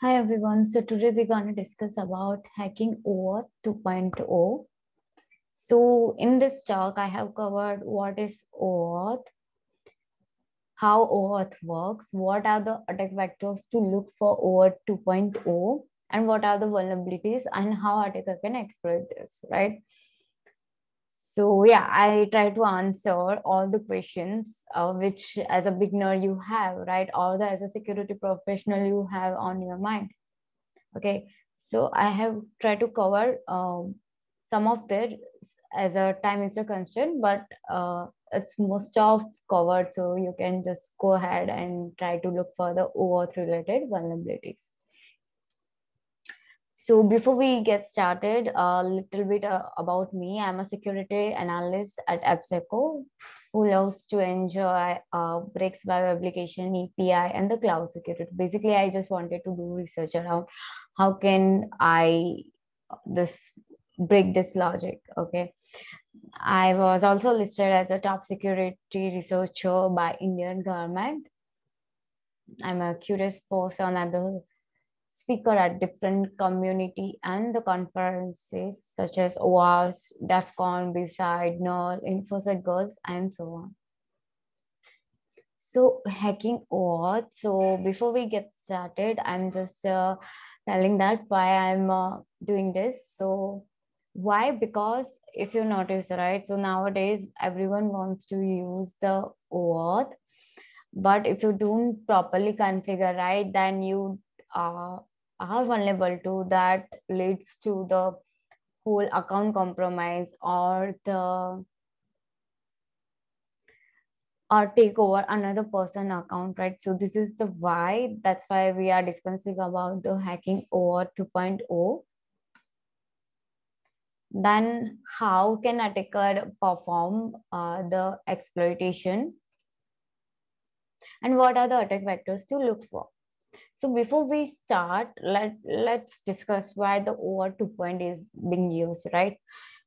Hi everyone. So today we're going to discuss about hacking over 2.0. So in this talk, I have covered what is OAuth, how OAuth works, what are the attack vectors to look for OAuth 2.0, and what are the vulnerabilities and how attacker can exploit this, right? so yeah i try to answer all the questions uh, which as a beginner you have right or the as a security professional you have on your mind okay so i have tried to cover um, some of that as a time is a constraint but uh, it's most of covered so you can just go ahead and try to look for the OAuth related vulnerabilities so before we get started, a little bit uh, about me. I'm a security analyst at AppSeco who loves to enjoy uh, breaks by application, API, and the cloud security. Basically, I just wanted to do research around how can I this break this logic, okay? I was also listed as a top security researcher by Indian government. I'm a curious person at the speaker at different community and the conferences such as OAS, DefCon, CON, B-Side, NERL, InfoSec Girls, and so on. So hacking what? So before we get started, I'm just uh, telling that why I'm uh, doing this. So why? Because if you notice, right? So nowadays everyone wants to use the OAuth, but if you don't properly configure right, then you uh, are vulnerable to that leads to the whole account compromise or the or take over another person account right so this is the why that's why we are discussing about the hacking over 2.0 then how can attacker perform uh, the exploitation and what are the attack vectors to look for so before we start, let, let's discuss why the OR 2.0 is being used, right?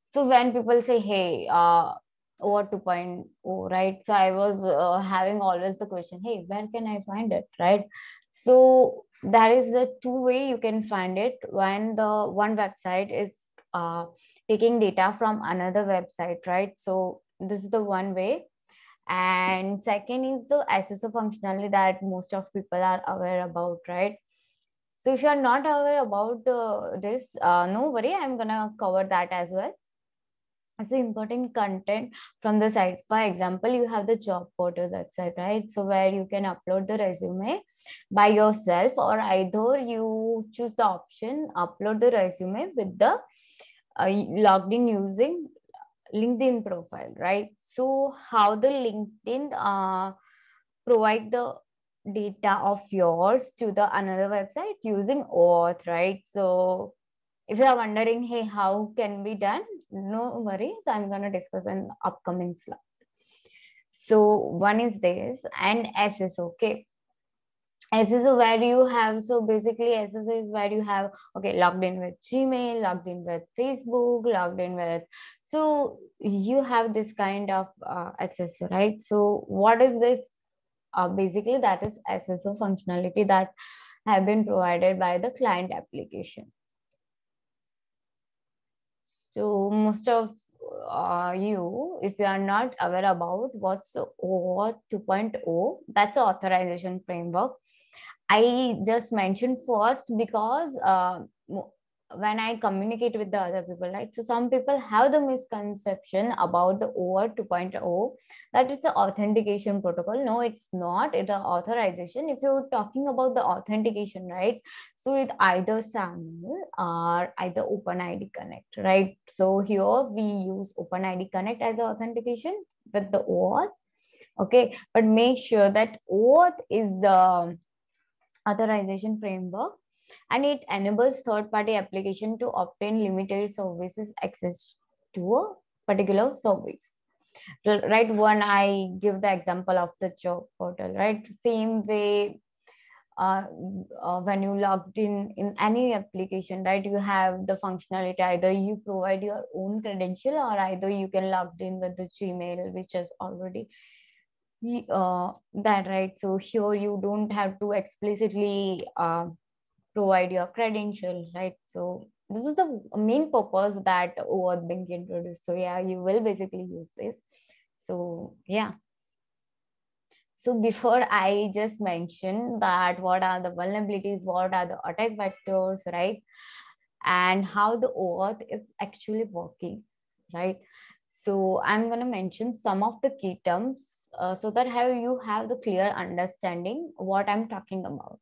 So when people say, hey, uh, OR 2.0, right? So I was uh, having always the question, hey, where can I find it, right? So there is a two way you can find it when the one website is uh, taking data from another website, right? So this is the one way and second is the SSO functionality that most of people are aware about, right? So if you're not aware about uh, this, uh, no worry, I'm gonna cover that as well. So important content from the sites. For example, you have the job portal website, right? So where you can upload the resume by yourself, or either you choose the option upload the resume with the uh, logged in using LinkedIn profile, right? So how the LinkedIn uh, provide the data of yours to the another website using OAuth, right? So if you are wondering, hey, how can be done? No worries, I'm gonna discuss an upcoming slide. So one is this and is okay? SSO where you have, so basically SSO is where you have, okay, logged in with Gmail, logged in with Facebook, logged in with so you have this kind of uh, right? So what is this? Uh, basically, that is SSO functionality that have been provided by the client application. So most of uh, you, if you are not aware about what's OAuth 2.0, that's authorization framework. I just mentioned first because uh, when I communicate with the other people, right? So some people have the misconception about the OAuth 2.0 that it's an authentication protocol. No, it's not. It's an authorization. If you're talking about the authentication, right? So it either SAML or either OpenID Connect, right? So here we use OpenID Connect as authentication with the OAuth. Okay, but make sure that OAuth is the authorization framework and it enables third-party application to obtain limited services access to a particular service right when i give the example of the job portal right same way uh, uh, when you logged in in any application right you have the functionality either you provide your own credential or either you can logged in with the gmail which is already uh, that right so here you don't have to explicitly uh, provide your credentials, right? So this is the main purpose that OAuth being introduced. So yeah, you will basically use this. So yeah. So before I just mentioned that what are the vulnerabilities, what are the attack vectors, right? And how the OAuth is actually working, right? So I'm going to mention some of the key terms uh, so that how you have the clear understanding what I'm talking about,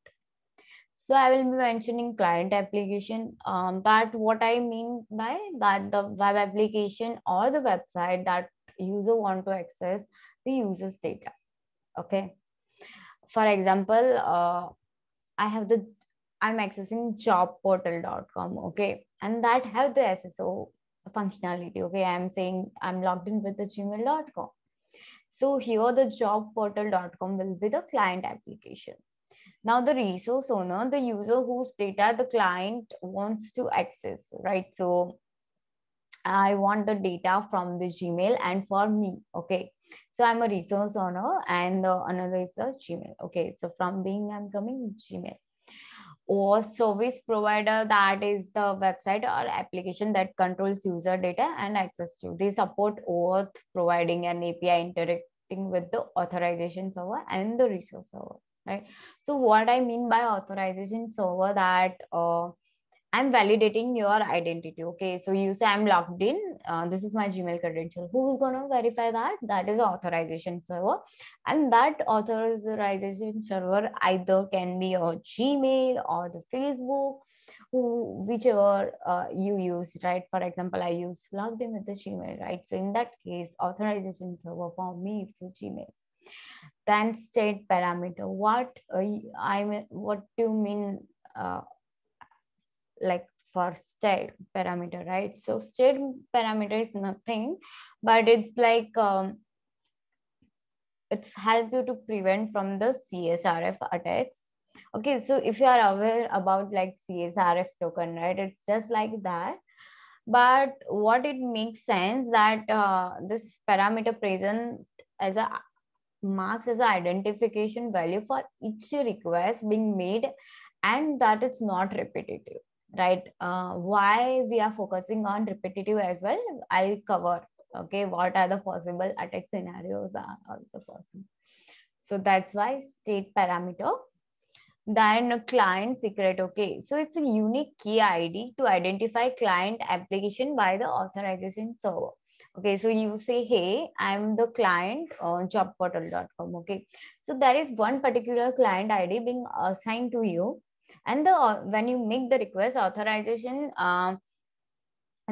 so I will be mentioning client application. Um, that what I mean by that the web application or the website that user want to access the user's data. Okay. For example, uh, I have the I'm accessing jobportal.com. Okay, and that have the SSO functionality. Okay, I'm saying I'm logged in with the gmail.com. So here the jobportal.com will be the client application. Now the resource owner, the user whose data the client wants to access, right? So I want the data from the Gmail and for me, okay? So I'm a resource owner and the another is the Gmail. Okay, so from being I'm coming Gmail or service provider that is the website or application that controls user data and access to. They support OAuth providing an API interacting with the authorization server and the resource server right so what i mean by authorization server that uh, i'm validating your identity okay so you say i'm logged in uh, this is my gmail credential who's going to verify that that is authorization server and that authorization server either can be your gmail or the facebook who whichever uh, you use right for example i use logged in with the gmail right so in that case authorization server for me it's a gmail then state parameter what uh, i mean? what do you mean uh, like for state parameter right so state parameter is nothing but it's like um, it's help you to prevent from the csrf attacks okay so if you are aware about like csrf token right it's just like that but what it makes sense that uh, this parameter present as a marks as an identification value for each request being made and that it's not repetitive right uh, why we are focusing on repetitive as well i'll cover okay what are the possible attack scenarios are also possible so that's why state parameter then client secret okay so it's a unique key id to identify client application by the authorization server okay so you say hey i'm the client on uh, jobportal.com okay so there is one particular client id being assigned to you and the uh, when you make the request authorization uh,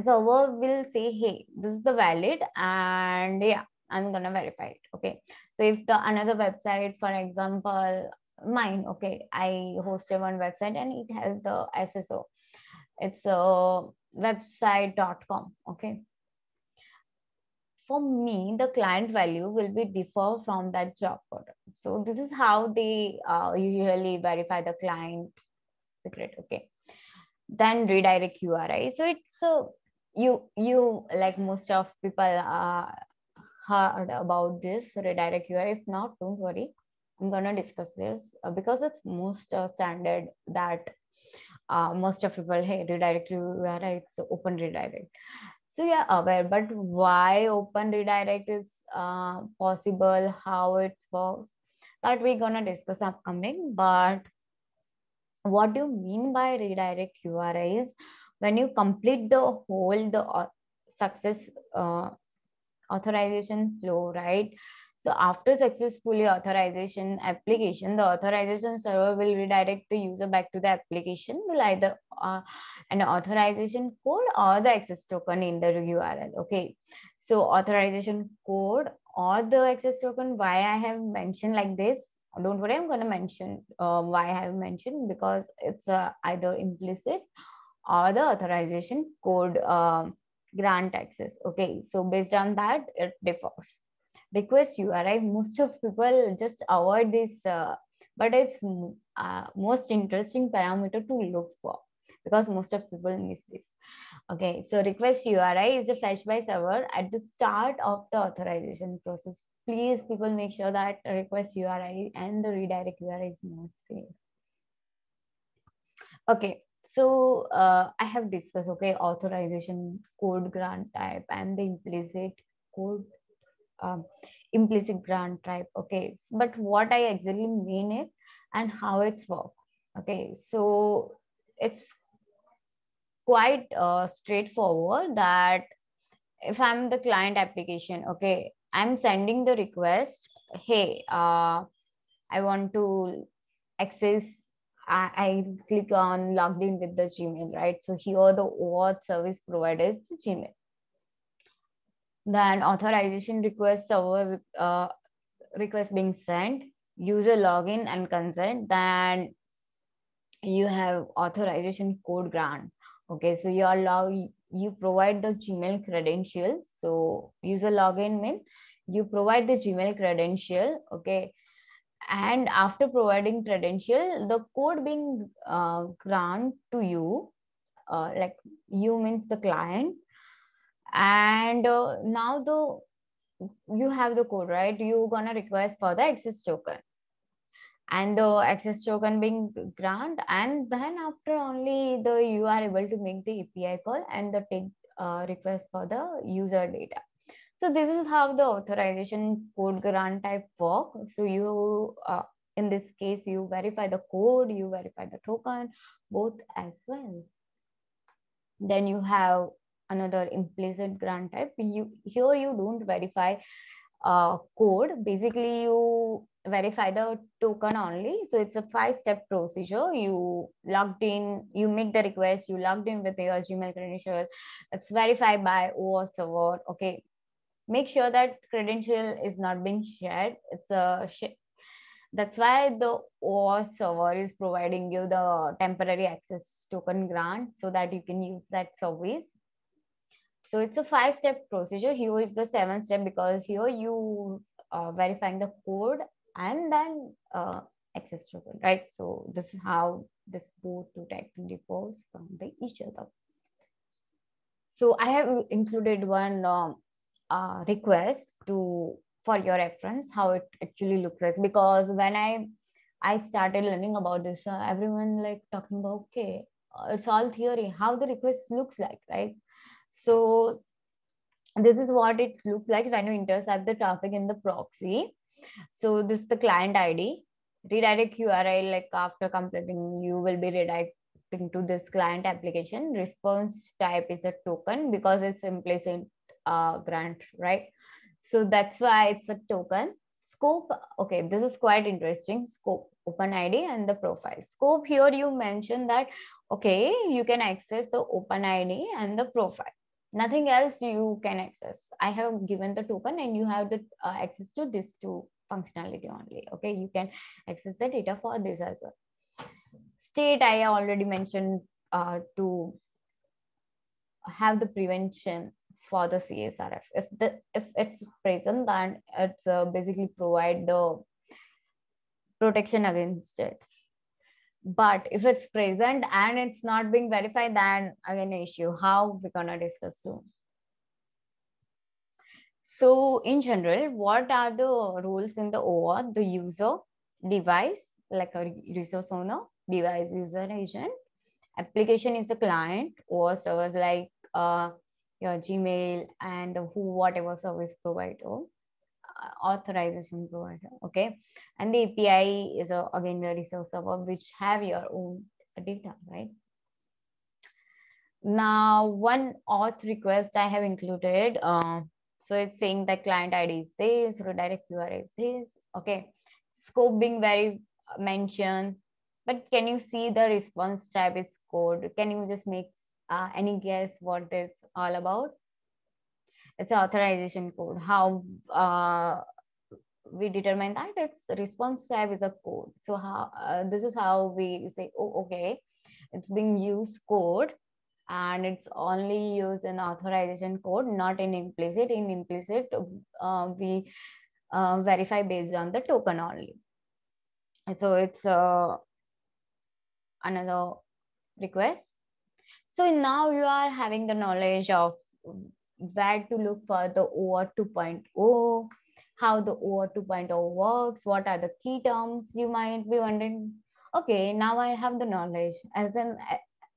server will say hey this is the valid and yeah i'm gonna verify it okay so if the another website for example mine okay i hosted one website and it has the sso it's a uh, website.com okay for me, the client value will be differ from that job order. So this is how they uh, usually verify the client secret. Okay. Then redirect URI. So it's so you, you like most of people uh, heard about this redirect URI. If not, don't worry. I'm going to discuss this uh, because it's most uh, standard that uh, most of people, hey, redirect URI, it's open redirect so we are aware but why open redirect is uh, possible how it works that we're gonna discuss upcoming but what do you mean by redirect URI is when you complete the whole the uh, success uh, authorization flow right so after successfully authorization application, the authorization server will redirect the user back to the application will either uh, an authorization code or the access token in the URL. Okay. So authorization code or the access token, why I have mentioned like this, don't worry, I'm going to mention uh, why I have mentioned because it's uh, either implicit or the authorization code uh, grant access. Okay. So based on that, it differs request you arrive most of people just avoid this uh, but it's mm, uh, most interesting parameter to look for because most of people miss this okay so request uri is a flash by server at the start of the authorization process please people make sure that request uri and the redirect uri is not same okay so uh, i have discussed okay authorization code grant type and the implicit code um, implicit grant type okay but what i exactly mean it and how it's work okay so it's quite uh, straightforward that if i'm the client application okay i'm sending the request hey uh, i want to access I, click on logged in with the gmail right so here the auth service provider is the gmail then authorization request server uh, request being sent, user login and consent, then you have authorization code grant. Okay, so you log you provide the Gmail credentials. So user login means you provide the Gmail credential. Okay, and after providing credential, the code being uh, grant to you, uh, like you means the client and uh, now the you have the code right you gonna request for the access token and the access token being grant and then after only the you are able to make the api call and the take uh, request for the user data so this is how the authorization code grant type work so you uh, in this case you verify the code you verify the token both as well then you have another implicit grant type you here you don't verify uh, code basically you verify the token only so it's a five step procedure you logged in you make the request you logged in with your gmail credential. it's verified by OAuth server okay make sure that credential is not being shared it's a sh that's why the OAuth server is providing you the temporary access token grant so that you can use that service so it's a five step procedure. Here is the seventh step because here you are uh, verifying the code and then uh, access to it, right? So this is how this both two typing differs from the each other. So I have included one um, uh, request to for your reference how it actually looks like because when I I started learning about this, uh, everyone like talking about okay, uh, it's all theory how the request looks like, right? So this is what it looks like when you intercept the traffic in the proxy. So this is the client ID. Redirect URL, like after completing, you will be redirecting to this client application. Response type is a token because it's implicit uh, grant, right? So that's why it's a token. Scope, okay, this is quite interesting. Scope, open ID and the profile. Scope here you mentioned that, okay, you can access the open ID and the profile nothing else you can access i have given the token and you have the uh, access to this two functionality only okay you can access the data for this as well state i already mentioned uh, to have the prevention for the csrf if the if it's present then it's uh, basically provide the protection against it but if it's present and it's not being verified then again issue how we're gonna discuss soon so in general what are the rules in the OAuth the user device like a resource owner device user agent application is the client or servers like uh, your gmail and who whatever service provider authorization provider okay and the api is a, uh, again your resource server which have your own data right now one auth request i have included uh, so it's saying that client id is this redirect URI is this okay scope being very mentioned but can you see the response type is code can you just make uh, any guess what it's all about it's an authorization code. How uh, we determine that it's response type is a code. So how uh, this is how we say, oh, okay, it's being used code and it's only used in authorization code, not in implicit. In implicit, uh, we uh, verify based on the token only. So it's uh, another request. So now you are having the knowledge of where to look for the OR 2.0, how the OR 2.0 works, what are the key terms you might be wondering. Okay, now I have the knowledge as an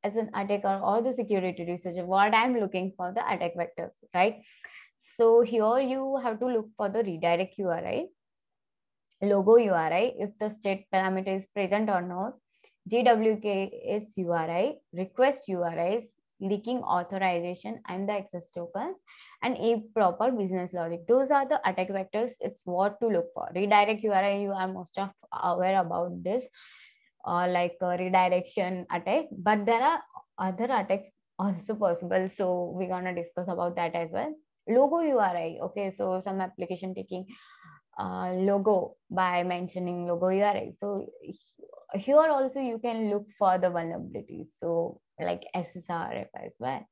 as an attacker or the security researcher, what I'm looking for the attack vectors, right? So here you have to look for the redirect URI, logo URI, if the state parameter is present or not, GWK is URI, request URIs, leaking authorization and the access tokens and improper business logic. Those are the attack vectors. It's what to look for. Redirect URI, you are most of aware about this, uh, like uh, redirection attack, but there are other attacks also possible. So we're gonna discuss about that as well. Logo URI, okay, so some application taking uh, logo by mentioning logo URI. So here also you can look for the vulnerabilities. So like SSRF as well.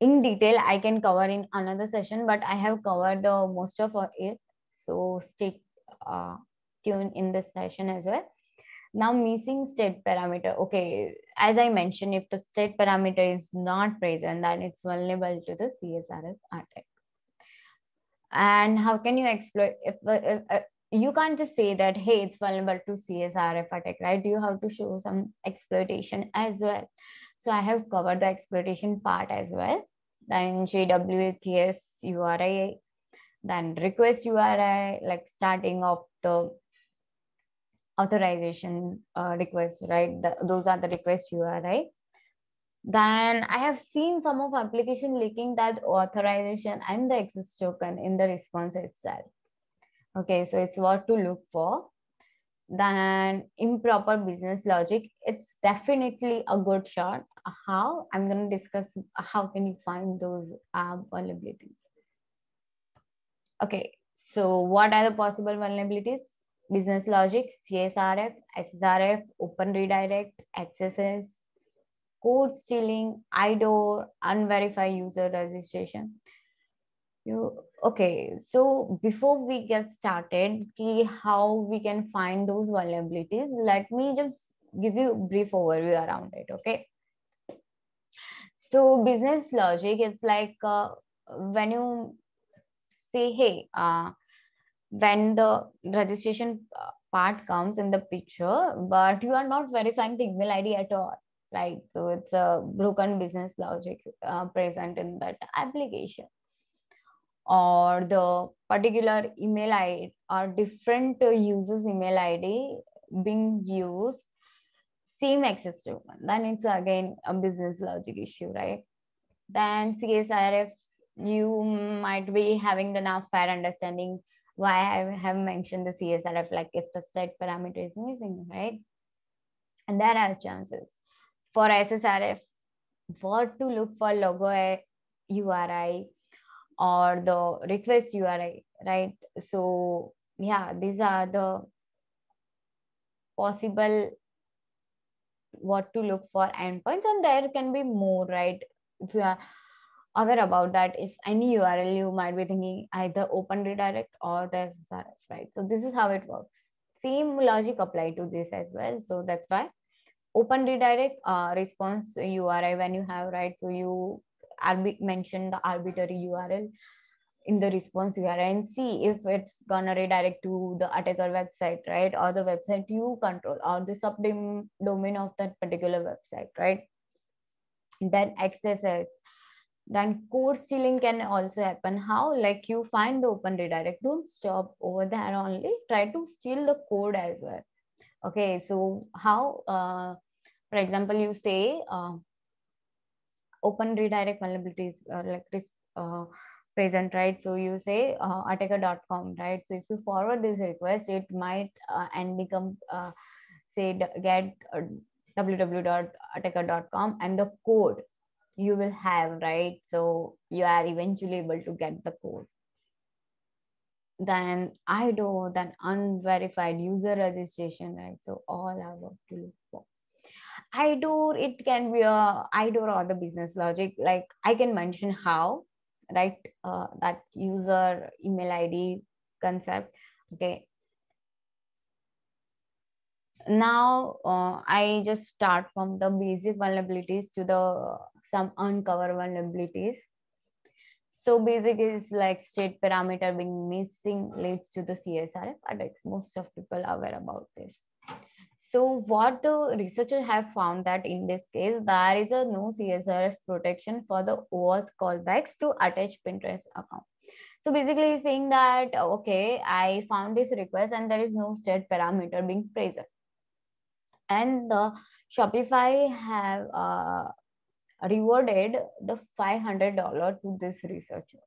In detail, I can cover in another session, but I have covered the most of it. So stay uh, tuned in this session as well. Now missing state parameter. Okay, as I mentioned, if the state parameter is not present, then it's vulnerable to the CSRF attack and how can you exploit if, if, uh, uh, you can't just say that hey it's vulnerable to csr attack right you have to show some exploitation as well so i have covered the exploitation part as well then jwaps uri then request uri like starting of the authorization uh, request right the, those are the request uri then i have seen some of application leaking that authorization and the access token in the response itself Okay, so it's what to look for. Then improper business logic, it's definitely a good shot. How? I'm going to discuss how can you find those uh, vulnerabilities. Okay, so what are the possible vulnerabilities? Business logic, CSRF, SSRF, open redirect, XSS, code stealing, IDOR, unverified user registration you okay so before we get started how we can find those vulnerabilities let me just give you a brief overview around it okay so business logic it's like uh, when you say hey uh, when the registration uh, part comes in the picture but you are not verifying the email id at all right so it's a broken business logic uh, present in that application or the particular email id or different users email id being used same access to one then it's again a business logic issue right then csrf you might be having the fair understanding why i have mentioned the csrf like if the state parameter is missing right and there are chances for ssrf what to look for logo uri or the request URI, right? So yeah, these are the possible what to look for endpoints and there can be more, right? If you are aware about that, if any URL you might be thinking either open redirect or the SSRF, right? So this is how it works. Same logic apply to this as well. So that's why open redirect uh, response URI when you have, right? So you arbi- mention the arbitrary url in the response url and see if it's gonna redirect to the attacker website right or the website you control or the subdomain domain of that particular website right then accesses, then code stealing can also happen how like you find the open redirect don't stop over there only try to steal the code as well okay so how uh, for example you say uh, open redirect vulnerabilities uh, like this uh, present, right? So you say uh, attacker.com, right? So if you forward this request, it might uh, and become uh, say get uh, www.attacker.com and the code you will have, right? So you are eventually able to get the code. Then I do then unverified user registration, right? So all are what to look for do it can be a do or the business logic. Like I can mention how, right? Uh, that user email ID concept. Okay. Now uh, I just start from the basic vulnerabilities to the some uncovered vulnerabilities. So basic is like state parameter being missing leads to the CSRF attacks. Most of people are aware about this. So what the researchers have found that in this case, there is a no CSRF protection for the OAuth callbacks to attach Pinterest account. So basically saying that, okay, I found this request and there is no state parameter being present. And the Shopify have uh, rewarded the $500 to this researcher.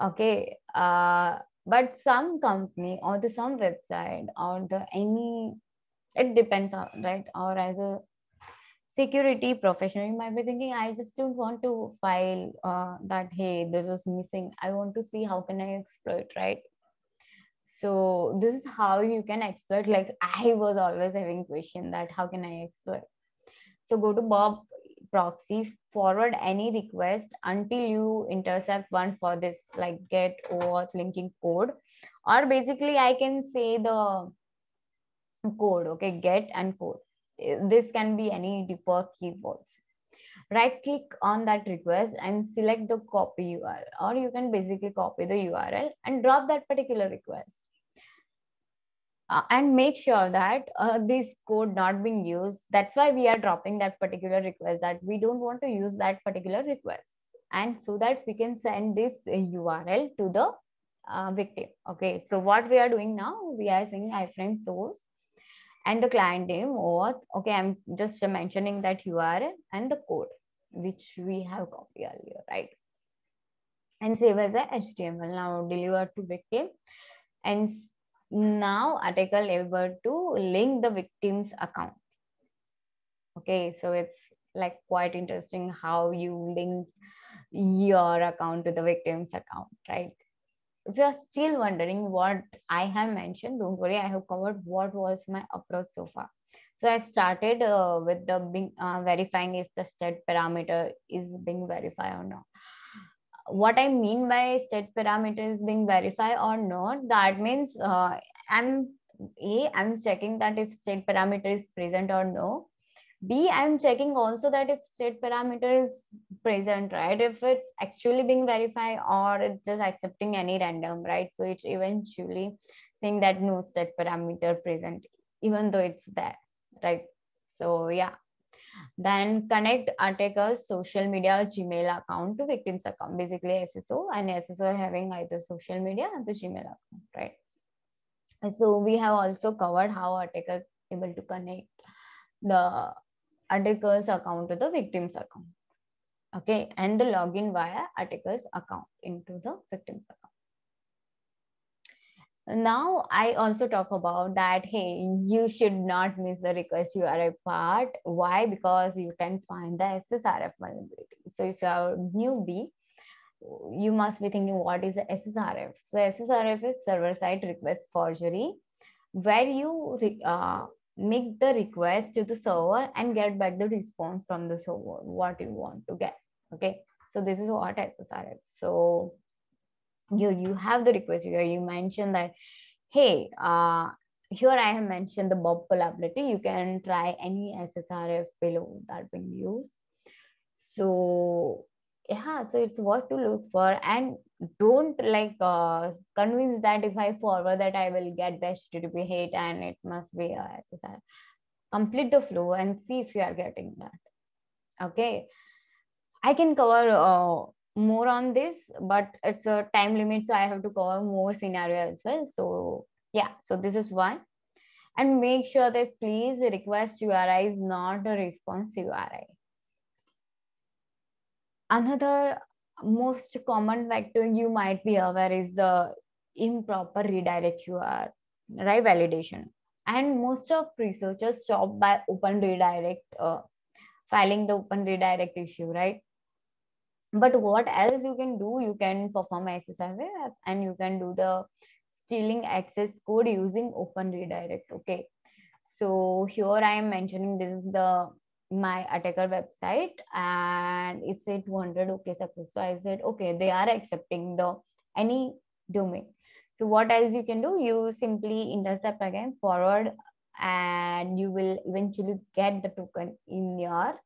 Okay, uh, but some company or the some website or the any it depends on right or as a security professional you might be thinking i just don't want to file uh, that hey this is missing i want to see how can i exploit right so this is how you can exploit like i was always having question that how can i exploit so go to bob proxy forward any request until you intercept one for this like get OAuth linking code or basically I can say the code okay get and code this can be any deeper keywords right click on that request and select the copy URL or you can basically copy the URL and drop that particular request uh, and make sure that uh, this code not being used. That's why we are dropping that particular request that we don't want to use that particular request. And so that we can send this URL to the uh, victim. Okay, so what we are doing now, we are saying iframe source and the client name auth. Okay, I'm just mentioning that URL and the code, which we have copied earlier, right? And save as a HTML now deliver to victim and now, article able to link the victim's account. Okay, so it's like quite interesting how you link your account to the victim's account, right? If you are still wondering what I have mentioned, don't worry, I have covered what was my approach so far. So I started uh, with the being, uh, verifying if the state parameter is being verified or not what I mean by state parameter is being verified or not, that means uh, I'm A, I'm checking that if state parameter is present or no. B, I'm checking also that if state parameter is present, right? If it's actually being verified or it's just accepting any random, right? So it's eventually saying that no state parameter present, even though it's there, right? So yeah, then connect attacker's uh, social media Gmail account to victim's account. Basically, SSO and SSO having either social media and the Gmail account, right? So we have also covered how attacker able to connect the attacker's account to the victim's account. Okay, and the login via attacker's account into the victim's account now i also talk about that hey you should not miss the request you are a part why because you can find the ssrf vulnerability so if you are newbie you must be thinking what is the ssrf so ssrf is server side request forgery where you uh, make the request to the server and get back the response from the server what you want to get okay so this is what ssrf so you you have the request here you mentioned that hey uh here i have mentioned the bob collaborator you can try any ssrf below that being used so yeah so it's what to look for and don't like uh, convince that if i forward that i will get the http hate and it must be a ssr complete the flow and see if you are getting that okay i can cover uh, more on this, but it's a time limit, so I have to cover more scenario as well. So yeah, so this is one. And make sure that please request URI is not a response URI. Another most common vector you might be aware is the improper redirect URI validation. And most of researchers stop by open redirect, uh, filing the open redirect issue, right? but what else you can do you can perform SSRV and you can do the stealing access code using open redirect okay so here i am mentioning this is the my attacker website and it's a 200 okay success so i said okay they are accepting the any domain so what else you can do you simply intercept again forward and you will eventually get the token in your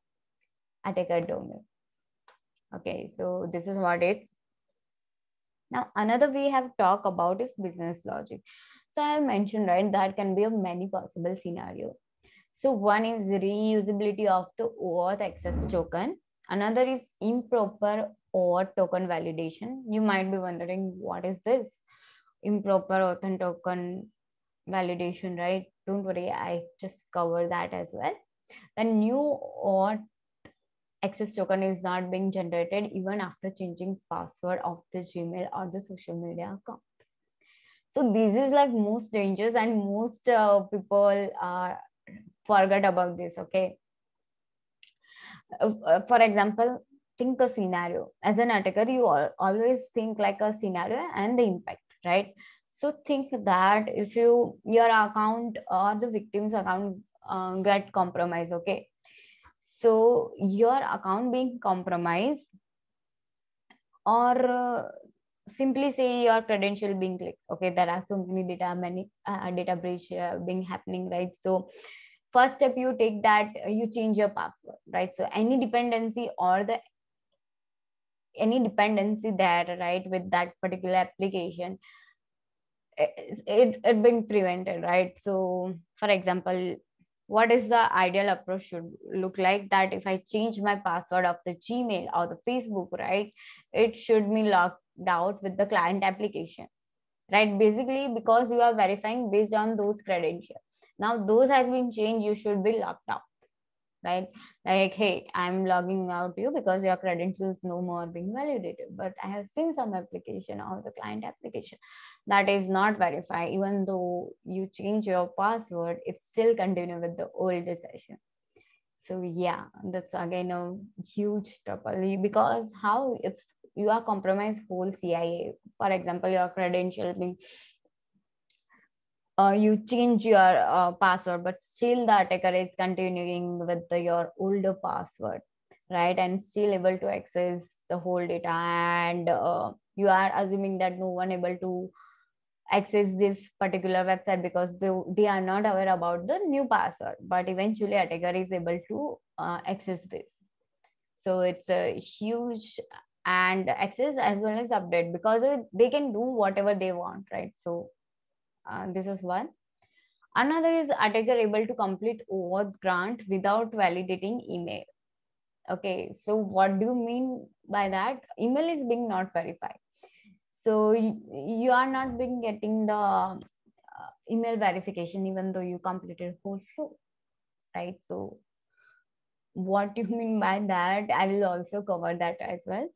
attacker domain Okay, so this is what it's. Now, another we have talked about is business logic. So I mentioned, right, that can be of many possible scenario. So one is reusability of the OAuth access token. Another is improper OAuth token validation. You might be wondering, what is this? Improper OAuth token validation, right? Don't worry, I just cover that as well. The new OAuth access token is not being generated even after changing password of the Gmail or the social media account. So this is like most dangerous and most uh, people uh, forget about this, okay? Uh, for example, think a scenario. As an attacker, you always think like a scenario and the impact, right? So think that if you your account or the victim's account uh, get compromised, okay? so your account being compromised or uh, simply say your credential being clicked okay there are so many data many uh, uh, data breach uh, being happening right so first step you take that uh, you change your password right so any dependency or the any dependency there right with that particular application it it, it being prevented right so for example what is the ideal approach should look like that if i change my password of the gmail or the facebook right it should be locked out with the client application right basically because you are verifying based on those credentials now those has been changed you should be locked out right like hey i'm logging out you because your credentials no more being validated but i have seen some application or the client application that is not verified even though you change your password it still continue with the old session so yeah that's again a huge trouble because how it's you are compromised whole cia for example your credential being uh, you change your uh, password but still the attacker is continuing with the, your older password right and still able to access the whole data and uh, you are assuming that no one able to access this particular website because they, they are not aware about the new password but eventually attacker is able to uh, access this so it's a huge and access as well as update because uh, they can do whatever they want right so uh, this is one. Another is attacker able to complete OAuth grant without validating email. Okay, so what do you mean by that? Email is being not verified. So you, are not being getting the uh, email verification even though you completed whole flow, right? So what do you mean by that, I will also cover that as well.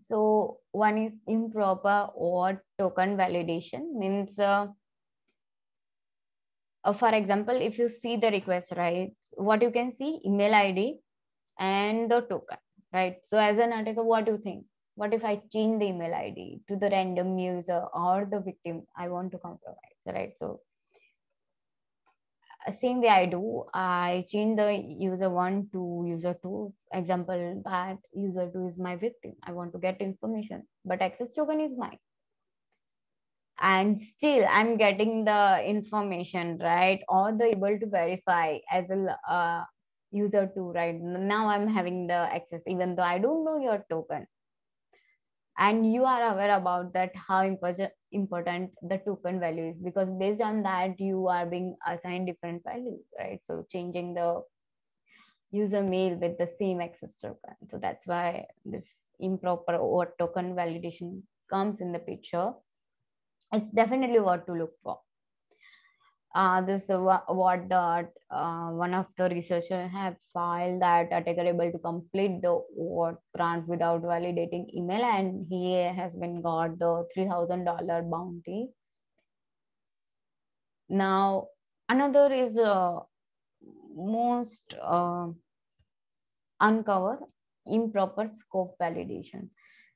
So one is improper or token validation means, uh, uh, for example, if you see the request, right, what you can see email ID and the token, right? So as an attacker, what do you think? What if I change the email ID to the random user or the victim I want to compromise, right? So same way I do, I change the user one to user two. Example that user two is my victim. I want to get information, but access token is mine. And still, I'm getting the information, right? Or the able to verify as a uh, user two, right? Now I'm having the access, even though I don't know your token. And you are aware about that how important important the token value is because based on that you are being assigned different values right so changing the user mail with the same access token so that's why this improper or token validation comes in the picture it's definitely what to look for uh, this is what the, uh, one of the researchers have filed that attacker able to complete the award grant without validating email and he has been got the $3,000 bounty. Now, another is uh, most uh, uncover improper scope validation.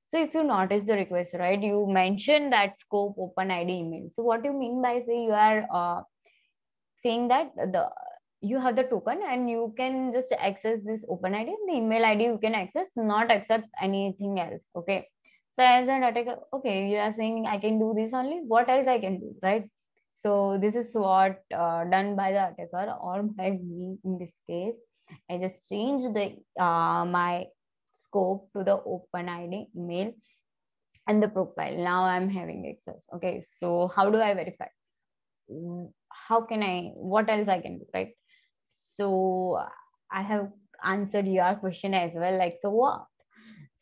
So if you notice the request, right, you mentioned that scope open ID email. So what do you mean by say you are uh, saying that the you have the token and you can just access this open id the email id you can access not accept anything else okay so as an attacker okay you are saying i can do this only what else i can do right so this is what uh, done by the attacker or by me in this case i just change the uh, my scope to the open id email and the profile now i'm having access okay so how do i verify mm, how can i what else i can do right so i have answered your question as well like so what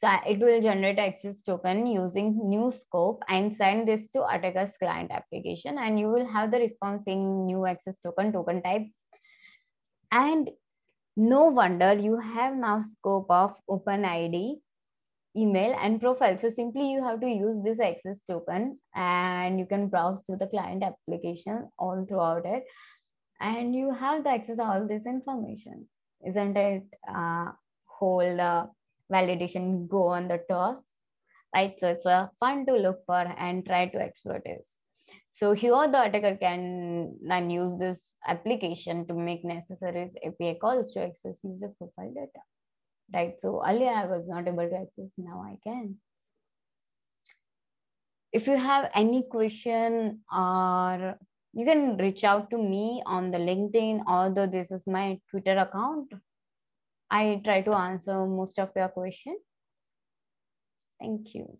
so it will generate access token using new scope and send this to attacker's client application and you will have the response in new access token token type and no wonder you have now scope of open id email and profile. So simply you have to use this access token and you can browse to the client application all throughout it. And you have the access to all this information. Isn't it uh, whole uh, validation go on the toss? Right, so it's uh, fun to look for and try to exploit this. So here the attacker can then use this application to make necessary API calls to access user profile data right? So earlier I was not able to access, now I can. If you have any question or you can reach out to me on the LinkedIn, although this is my Twitter account. I try to answer most of your question. Thank you.